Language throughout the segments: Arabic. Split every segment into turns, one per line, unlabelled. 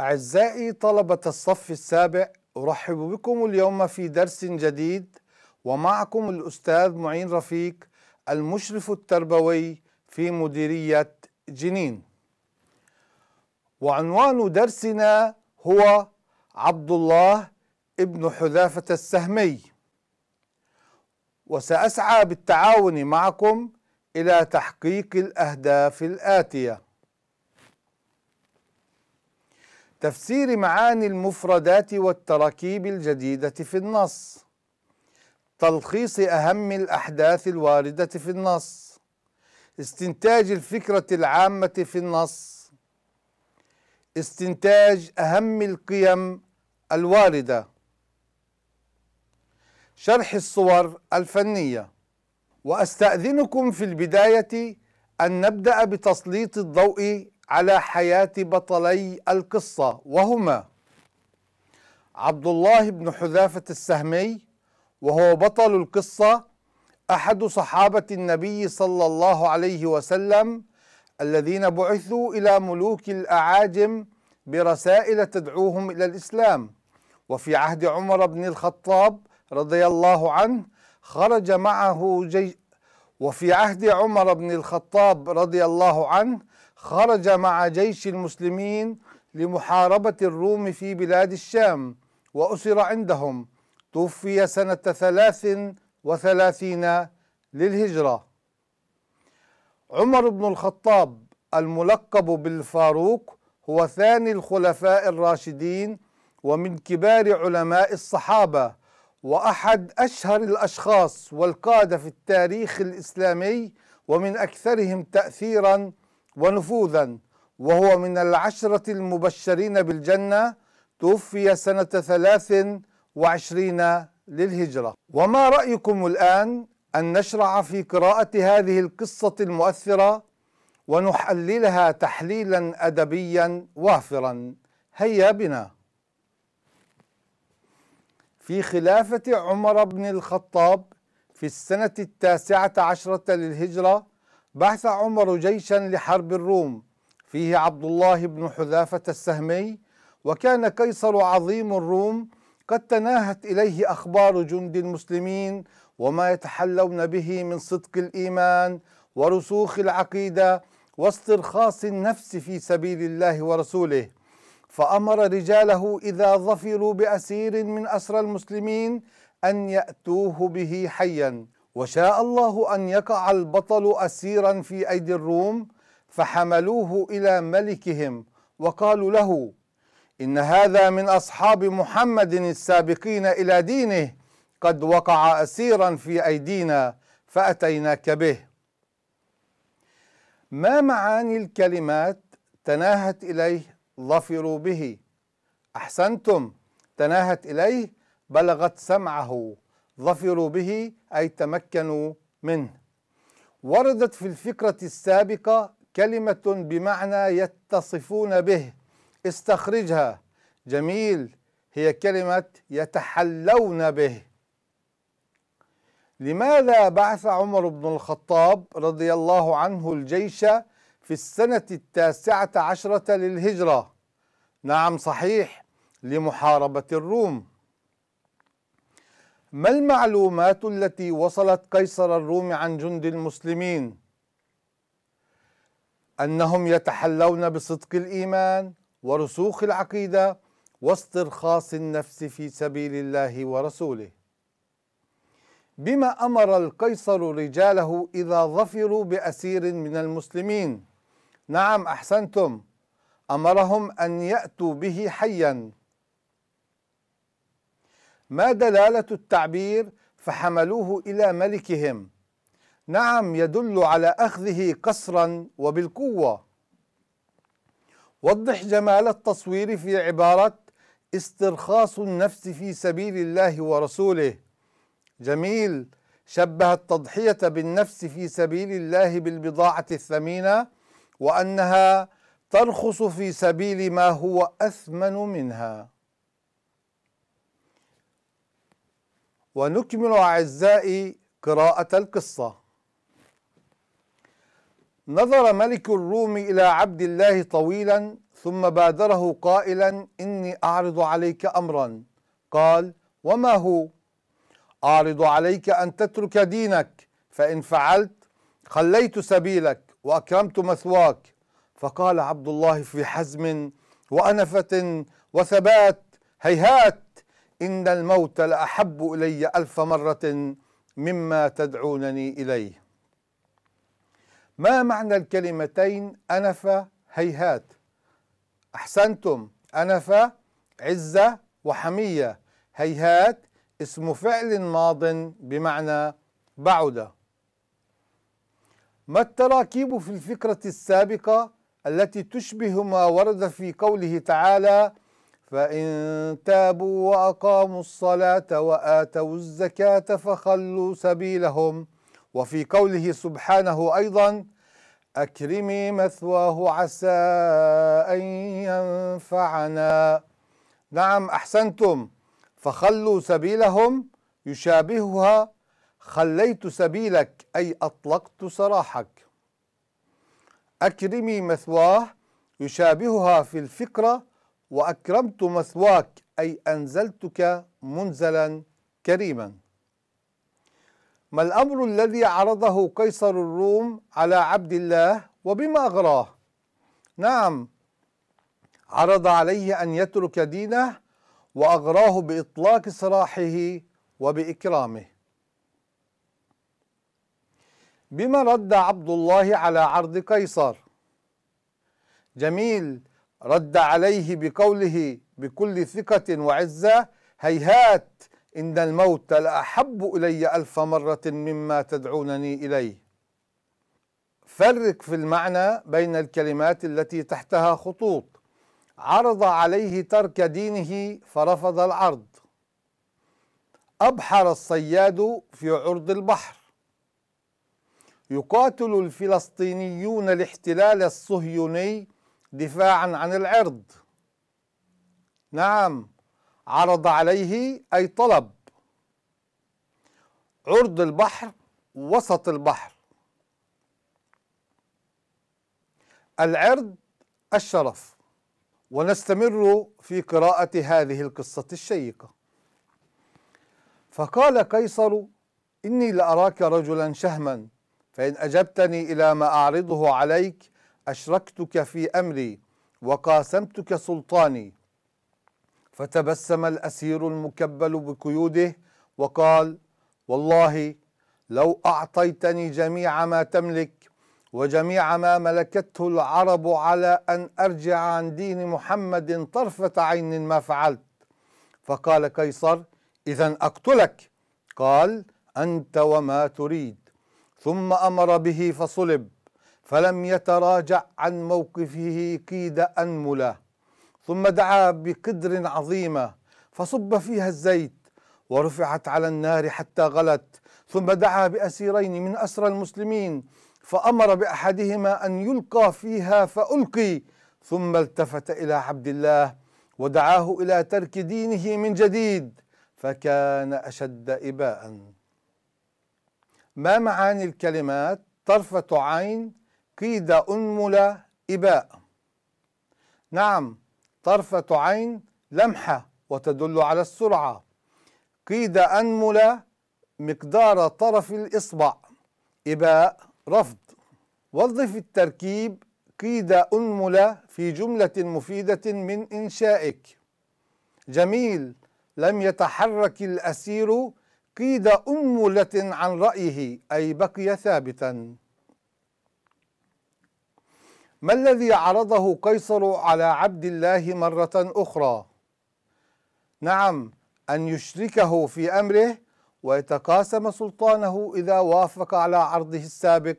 أعزائي طلبة الصف السابع أرحب بكم اليوم في درس جديد ومعكم الأستاذ معين رفيق المشرف التربوي في مديرية جنين وعنوان درسنا هو عبد الله ابن حذافة السهمي وسأسعى بالتعاون معكم إلى تحقيق الأهداف الآتية تفسير معاني المفردات والتراكيب الجديدة في النص تلخيص أهم الأحداث الواردة في النص استنتاج الفكرة العامة في النص استنتاج أهم القيم الواردة شرح الصور الفنية وأستأذنكم في البداية أن نبدأ بتسليط الضوء على حياة بطلي القصة وهما عبد الله بن حذافة السهمي وهو بطل القصة أحد صحابة النبي صلى الله عليه وسلم الذين بعثوا إلى ملوك الأعاجم برسائل تدعوهم إلى الإسلام وفي عهد عمر بن الخطاب رضي الله عنه خرج معه جيش وفي عهد عمر بن الخطاب رضي الله عنه خرج مع جيش المسلمين لمحاربة الروم في بلاد الشام وأسر عندهم توفي سنة ثلاث وثلاثين للهجرة عمر بن الخطاب الملقب بالفاروق هو ثاني الخلفاء الراشدين ومن كبار علماء الصحابة وأحد أشهر الأشخاص والقادة في التاريخ الإسلامي ومن أكثرهم تأثيرا ونفوذا وهو من العشرة المبشرين بالجنة توفي سنة ثلاث وعشرين للهجرة وما رأيكم الآن أن نشرع في قراءة هذه القصة المؤثرة ونحللها تحليلا أدبيا وافرا هيا بنا في خلافة عمر بن الخطاب في السنة التاسعة عشرة للهجرة بعث عمر جيشا لحرب الروم فيه عبد الله بن حذافة السهمي وكان قيصر عظيم الروم قد تناهت إليه أخبار جند المسلمين وما يتحلون به من صدق الإيمان ورسوخ العقيدة واسترخاص النفس في سبيل الله ورسوله فأمر رجاله إذا ظفروا بأسير من أسرى المسلمين أن يأتوه به حياً وشاء الله أن يقع البطل أسيرا في أيدي الروم فحملوه إلى ملكهم وقالوا له إن هذا من أصحاب محمد السابقين إلى دينه قد وقع أسيرا في أيدينا فأتيناك به ما معاني الكلمات تناهت إليه ظفروا به أحسنتم تناهت إليه بلغت سمعه ظفروا به أي تمكنوا منه وردت في الفكرة السابقة كلمة بمعنى يتصفون به استخرجها جميل هي كلمة يتحلون به لماذا بعث عمر بن الخطاب رضي الله عنه الجيش في السنة التاسعة عشرة للهجرة نعم صحيح لمحاربة الروم ما المعلومات التي وصلت قيصر الروم عن جند المسلمين انهم يتحلون بصدق الايمان ورسوخ العقيده واسترخاص النفس في سبيل الله ورسوله بما امر القيصر رجاله اذا ظفروا باسير من المسلمين نعم احسنتم امرهم ان ياتوا به حيا ما دلالة التعبير فحملوه إلى ملكهم نعم يدل على أخذه قصرا وبالقوة وضح جمال التصوير في عبارة استرخاص النفس في سبيل الله ورسوله جميل شبه التضحية بالنفس في سبيل الله بالبضاعة الثمينة وأنها ترخص في سبيل ما هو أثمن منها ونكمل أعزائي قراءة القصة نظر ملك الروم إلى عبد الله طويلا ثم بادره قائلا إني أعرض عليك أمرا قال وما هو أعرض عليك أن تترك دينك فإن فعلت خليت سبيلك وأكرمت مثواك فقال عبد الله في حزم وأنفة وثبات هيهات إن الموت لأحب إلي ألف مرة مما تدعونني إليه ما معنى الكلمتين أنف هيهات أحسنتم أنف عزة وحمية هيهات اسم فعل ماض بمعنى بعد ما التراكيب في الفكرة السابقة التي تشبه ما ورد في قوله تعالى فإن تابوا وأقاموا الصلاة وآتوا الزكاة فخلوا سبيلهم وفي قوله سبحانه أيضا أكرمي مثواه عسى أن ينفعنا نعم أحسنتم فخلوا سبيلهم يشابهها خليت سبيلك أي أطلقت سراحك أكرمي مثواه يشابهها في الفكرة وأكرمت مثواك أي أنزلتك منزلا كريما ما الأمر الذي عرضه قيصر الروم على عبد الله وبما أغراه نعم عرض عليه أن يترك دينه وأغراه بإطلاق سراحه وبإكرامه بما رد عبد الله على عرض قيصر جميل رد عليه بقوله بكل ثقة وعزة هيهات إن الموت لأحب إلي ألف مرة مما تدعونني إليه فرق في المعنى بين الكلمات التي تحتها خطوط عرض عليه ترك دينه فرفض العرض أبحر الصياد في عرض البحر يقاتل الفلسطينيون الاحتلال الصهيوني دفاعا عن العرض نعم عرض عليه أي طلب عرض البحر وسط البحر العرض الشرف ونستمر في قراءة هذه القصة الشيقة فقال قيصر إني لأراك رجلا شهما فإن أجبتني إلى ما أعرضه عليك أشركتك في أمري وقاسمتك سلطاني فتبسم الأسير المكبل بقيوده وقال والله لو أعطيتني جميع ما تملك وجميع ما ملكته العرب على أن أرجع عن دين محمد طرفة عين ما فعلت فقال قيصر إذا أقتلك قال أنت وما تريد ثم أمر به فصلب فلم يتراجع عن موقفه كيد أنملة ثم دعا بقدر عظيمة فصب فيها الزيت ورفعت على النار حتى غلت ثم دعا بأسيرين من أسرى المسلمين فأمر بأحدهما أن يلقى فيها فألقي ثم التفت إلى عبد الله ودعاه إلى ترك دينه من جديد فكان أشد إباء ما معاني الكلمات طرفة عين قيد أنملة إباء نعم طرفة عين لمحة وتدل على السرعة قيد أنملة مقدار طرف الإصبع إباء رفض وظف التركيب قيد أنملة في جملة مفيدة من إنشائك جميل لم يتحرك الأسير قيد أنملة عن رأيه أي بقي ثابتاً ما الذي عرضه قيصر على عبد الله مرة أخرى؟ نعم أن يشركه في أمره ويتقاسم سلطانه إذا وافق على عرضه السابق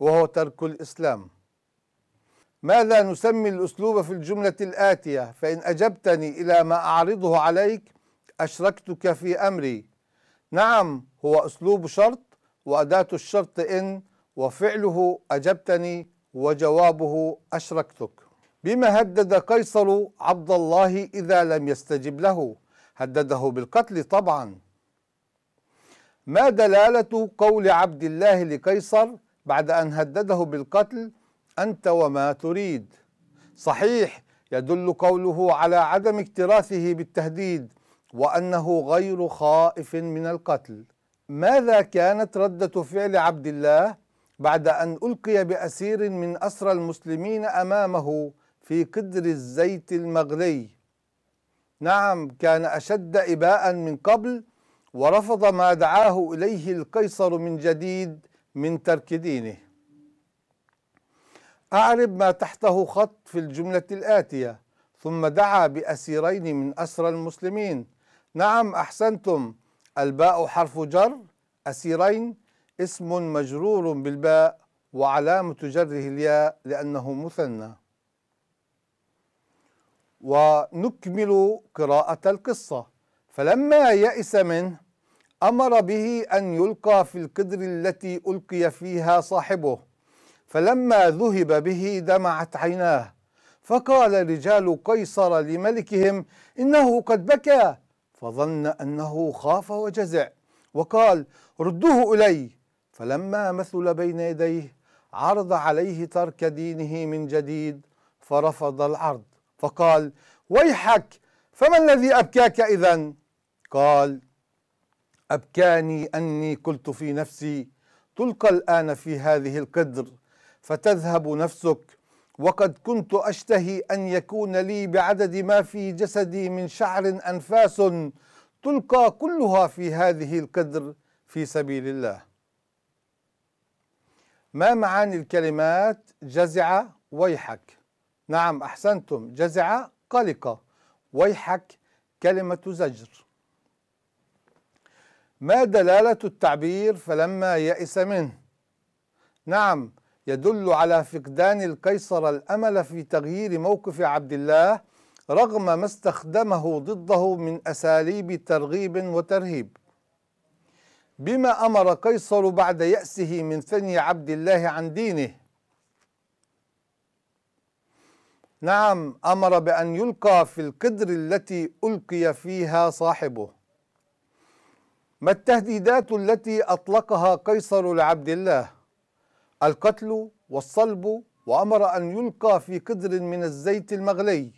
وهو ترك الإسلام ماذا نسمي الأسلوب في الجملة الآتية فإن أجبتني إلى ما أعرضه عليك أشركتك في أمري نعم هو أسلوب شرط وأداة الشرط إن وفعله أجبتني وجوابه أشركتك بما هدد قيصر عبد الله إذا لم يستجب له هدده بالقتل طبعا ما دلالة قول عبد الله لقيصر بعد أن هدده بالقتل أنت وما تريد صحيح يدل قوله على عدم اكتراثه بالتهديد وأنه غير خائف من القتل ماذا كانت ردة فعل عبد الله بعد أن ألقي بأسير من أسرى المسلمين أمامه في قدر الزيت المغلي نعم كان أشد إباء من قبل ورفض ما دعاه إليه القيصر من جديد من ترك دينه أعرب ما تحته خط في الجملة الآتية ثم دعا بأسيرين من أسرى المسلمين نعم أحسنتم الباء حرف جر أسيرين اسم مجرور بالباء وعلامة جره الياء لأنه مثنى ونكمل قراءة القصة فلما يئس منه أمر به أن يلقى في القدر التي ألقي فيها صاحبه فلما ذهب به دمعت عيناه فقال رجال قيصر لملكهم إنه قد بكى فظن أنه خاف وجزع وقال ردوه إلي فلما مثل بين يديه عرض عليه ترك دينه من جديد فرفض العرض فقال ويحك فما الذي أبكاك إذا قال أبكاني أني قلت في نفسي تلقى الآن في هذه القدر فتذهب نفسك وقد كنت أشتهي أن يكون لي بعدد ما في جسدي من شعر أنفاس تلقى كلها في هذه القدر في سبيل الله ما معاني الكلمات جزع ويحك نعم أحسنتم جزع قلق ويحك كلمة زجر ما دلالة التعبير فلما يئس منه نعم يدل على فقدان القيصر الأمل في تغيير موقف عبد الله رغم ما استخدمه ضده من أساليب ترغيب وترهيب بما أمر قيصر بعد يأسه من ثني عبد الله عن دينه نعم أمر بأن يلقى في القدر التي ألقي فيها صاحبه ما التهديدات التي أطلقها قيصر لعبد الله القتل والصلب وأمر أن يلقى في قدر من الزيت المغلي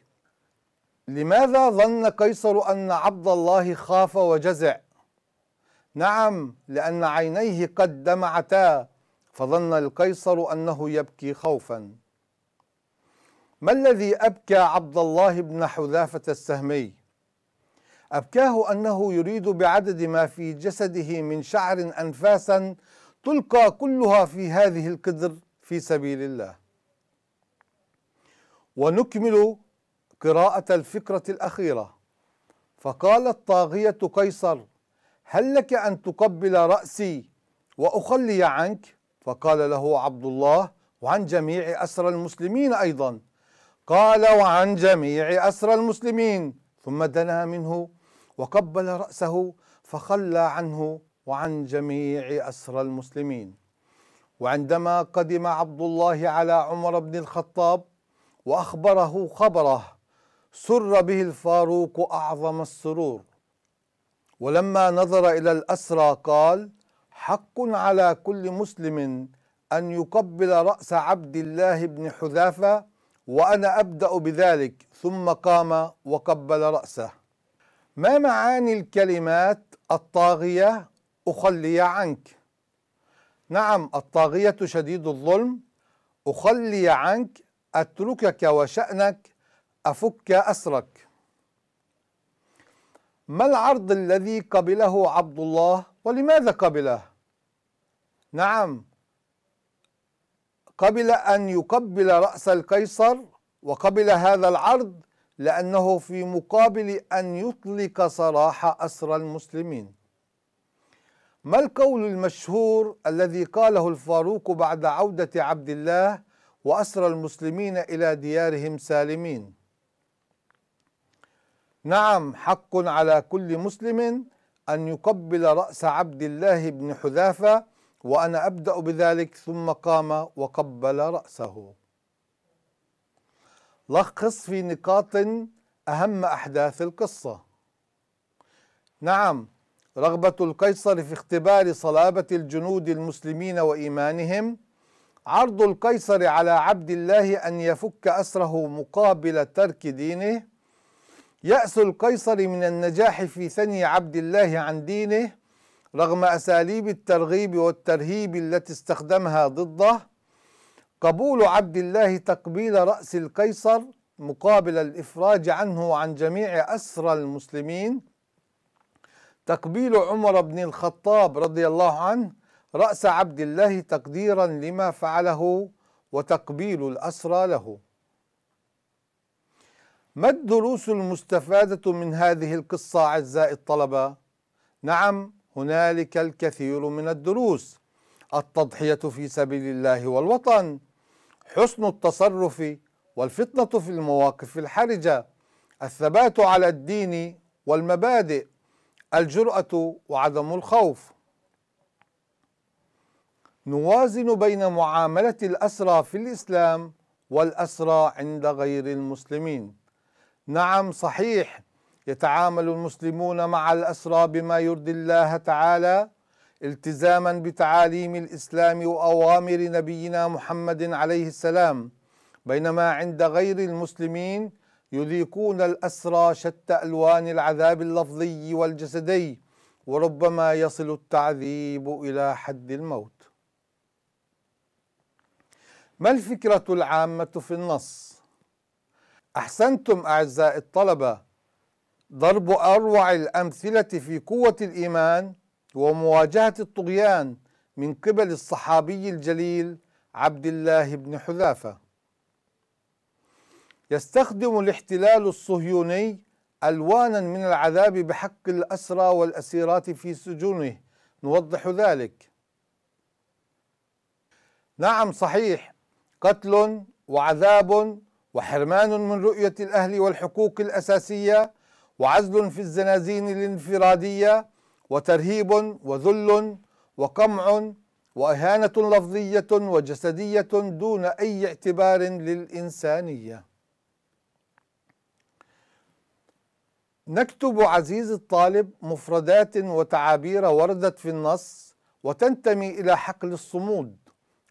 لماذا ظن قيصر أن عبد الله خاف وجزع نعم لأن عينيه قد دمعتا فظن القيصر أنه يبكي خوفا ما الذي أبكى عبد الله بن حذافة السهمي؟ أبكاه أنه يريد بعدد ما في جسده من شعر أنفاسا تلقى كلها في هذه القدر في سبيل الله ونكمل قراءة الفكرة الأخيرة فقال الطاغية قيصر هل لك أن تقبل رأسي وأخلي عنك فقال له عبد الله وعن جميع أسرى المسلمين أيضا قال وعن جميع أسرى المسلمين ثم دنا منه وقبل رأسه فخلى عنه وعن جميع أسرى المسلمين وعندما قدم عبد الله على عمر بن الخطاب وأخبره خبره سر به الفاروق أعظم السرور ولما نظر إلى الأسرى قال حق على كل مسلم أن يقبل رأس عبد الله بن حذافة وأنا أبدأ بذلك ثم قام وقبل رأسه ما معاني الكلمات الطاغية أخلي عنك نعم الطاغية شديد الظلم أخلي عنك أتركك وشأنك أفك أسرك ما العرض الذي قبله عبد الله ولماذا قبله نعم قبل أن يقبل رأس القيصر وقبل هذا العرض لأنه في مقابل أن يطلق سراح أسرى المسلمين ما القول المشهور الذي قاله الفاروق بعد عودة عبد الله وأسرى المسلمين إلى ديارهم سالمين نعم حق على كل مسلم أن يقبل رأس عبد الله بن حذافة وأنا أبدأ بذلك ثم قام وقبل رأسه لخص في نقاط أهم أحداث القصة نعم رغبة القيصر في اختبار صلابة الجنود المسلمين وإيمانهم عرض القيصر على عبد الله أن يفك أسره مقابل ترك دينه يأس القيصر من النجاح في ثني عبد الله عن دينه رغم أساليب الترغيب والترهيب التي استخدمها ضده قبول عبد الله تقبيل رأس القيصر مقابل الإفراج عنه وعن جميع أسرى المسلمين تقبيل عمر بن الخطاب رضي الله عنه رأس عبد الله تقديرا لما فعله وتقبيل الأسرى له ما الدروس المستفادة من هذه القصة أعزائي الطلبة؟ نعم هنالك الكثير من الدروس التضحية في سبيل الله والوطن حسن التصرف والفطنة في المواقف الحرجة الثبات على الدين والمبادئ الجرأة وعدم الخوف نوازن بين معاملة الأسرى في الإسلام والأسرى عند غير المسلمين نعم صحيح يتعامل المسلمون مع الأسرى بما يرضي الله تعالى التزاما بتعاليم الإسلام وأوامر نبينا محمد عليه السلام بينما عند غير المسلمين يذيقون الأسرى شتى ألوان العذاب اللفظي والجسدي وربما يصل التعذيب إلى حد الموت ما الفكرة العامة في النص؟ أحسنتم أعزائي الطلبة ضرب أروع الأمثلة في قوة الإيمان ومواجهة الطغيان من قبل الصحابي الجليل عبد الله بن حذافة يستخدم الاحتلال الصهيوني ألوانا من العذاب بحق الأسرى والأسيرات في سجونه نوضح ذلك نعم صحيح قتل وعذاب وحرمان من رؤية الأهل والحقوق الأساسية وعزل في الزنازين الانفرادية وترهيب وذل وقمع وإهانة لفظية وجسدية دون أي اعتبار للإنسانية نكتب عزيز الطالب مفردات وتعابير وردت في النص وتنتمي إلى حقل الصمود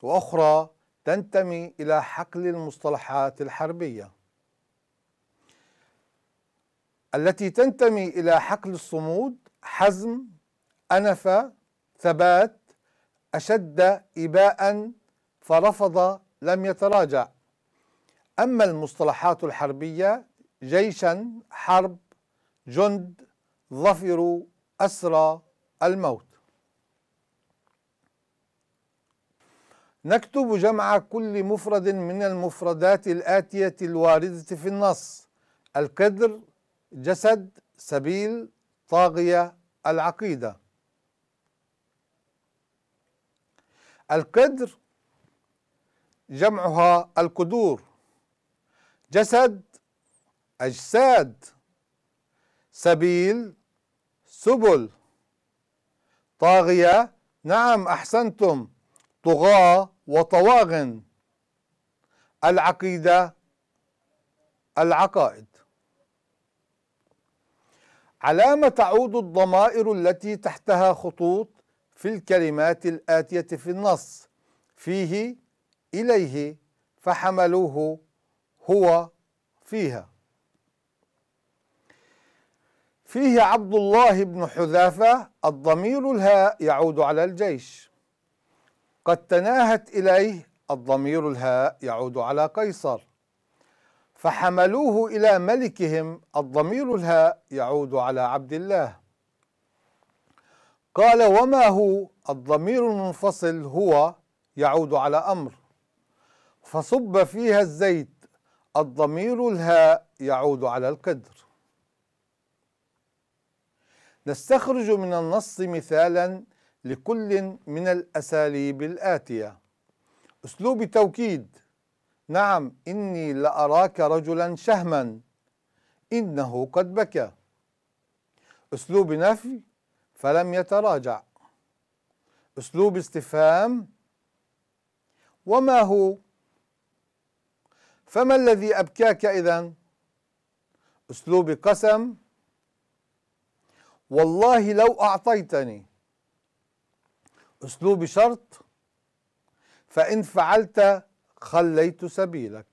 وأخرى تنتمي إلى حقل المصطلحات الحربية التي تنتمي إلى حقل الصمود حزم أنف ثبات أشد إباء فرفض لم يتراجع أما المصطلحات الحربية جيشا حرب جند ظفروا أسرى الموت نكتب جمع كل مفرد من المفردات الآتية الواردة في النص الكدر جسد سبيل طاغية العقيدة القدر جمعها القدور جسد أجساد سبيل سبل طاغية نعم أحسنتم طغاة وطواغن العقيدة العقائد علام تعود الضمائر التي تحتها خطوط في الكلمات الآتية في النص فيه إليه فحملوه هو فيها فيه عبد الله بن حذافة الضمير الهاء يعود على الجيش قد تناهت إليه الضمير الهاء يعود على قيصر فحملوه إلى ملكهم الضمير الهاء يعود على عبد الله قال وما هو الضمير المنفصل هو يعود على أمر فصب فيها الزيت الضمير الهاء يعود على القدر نستخرج من النص مثالا لكل من الأساليب الآتية أسلوب توكيد نعم إني لأراك رجلا شهما إنه قد بكى أسلوب نفي فلم يتراجع أسلوب استفهام وما هو فما الذي أبكاك إذا أسلوب قسم والله لو أعطيتني اسلوب شرط فان فعلت خليت سبيلك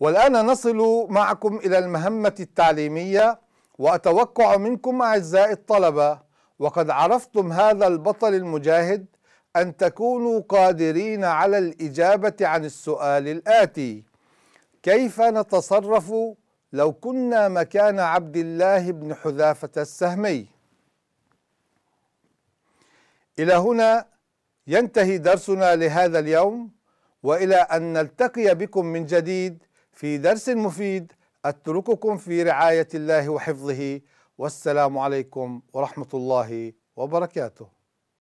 والان نصل معكم الى المهمه التعليميه واتوقع منكم اعزائي الطلبه وقد عرفتم هذا البطل المجاهد ان تكونوا قادرين على الاجابه عن السؤال الاتي كيف نتصرف لو كنا مكان عبد الله بن حذافه السهمي إلى هنا ينتهي درسنا لهذا اليوم وإلى أن نلتقي بكم من جديد في درس مفيد أترككم في رعاية الله وحفظه والسلام عليكم ورحمة الله وبركاته